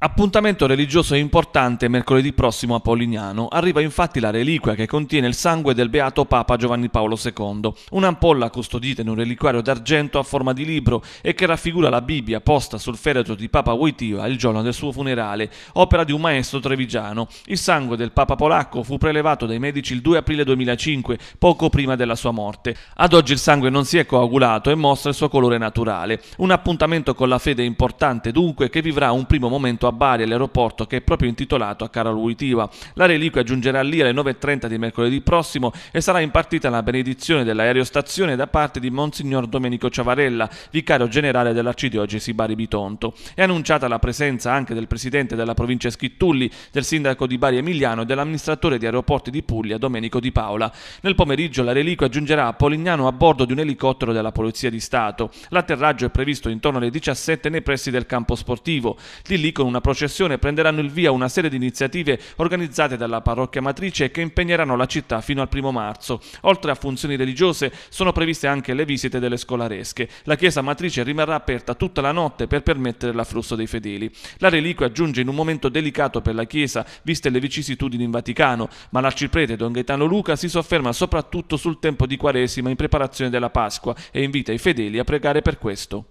Appuntamento religioso importante mercoledì prossimo a Polignano. Arriva infatti la reliquia che contiene il sangue del beato Papa Giovanni Paolo II, un'ampolla custodita in un reliquario d'argento a forma di libro e che raffigura la Bibbia posta sul feretro di Papa Wojtyła il giorno del suo funerale, opera di un maestro trevigiano. Il sangue del Papa polacco fu prelevato dai medici il 2 aprile 2005, poco prima della sua morte. Ad oggi il sangue non si è coagulato e mostra il suo colore naturale. Un appuntamento con la fede importante dunque che vivrà un primo momento a Bari all'aeroporto che è proprio intitolato a Carola Uitiva. La reliquia giungerà lì alle 9.30 di mercoledì prossimo e sarà impartita la benedizione dell'aerostazione da parte di Monsignor Domenico Ciavarella, vicario generale dell'arcidiocesi Bari Bitonto. È annunciata la presenza anche del presidente della provincia Schittulli, del sindaco di Bari Emiliano e dell'amministratore di aeroporti di Puglia Domenico Di Paola. Nel pomeriggio la reliquia giungerà a Polignano a bordo di un elicottero della Polizia di Stato. L'atterraggio è previsto intorno alle 17 nei pressi del campo sportivo. Di lì con una una processione prenderanno il via una serie di iniziative organizzate dalla parrocchia matrice che impegneranno la città fino al primo marzo. Oltre a funzioni religiose sono previste anche le visite delle scolaresche. La chiesa matrice rimarrà aperta tutta la notte per permettere l'afflusso dei fedeli. La reliquia giunge in un momento delicato per la chiesa, viste le vicissitudini in Vaticano, ma l'arciprete Don Gaetano Luca si sofferma soprattutto sul tempo di Quaresima in preparazione della Pasqua e invita i fedeli a pregare per questo.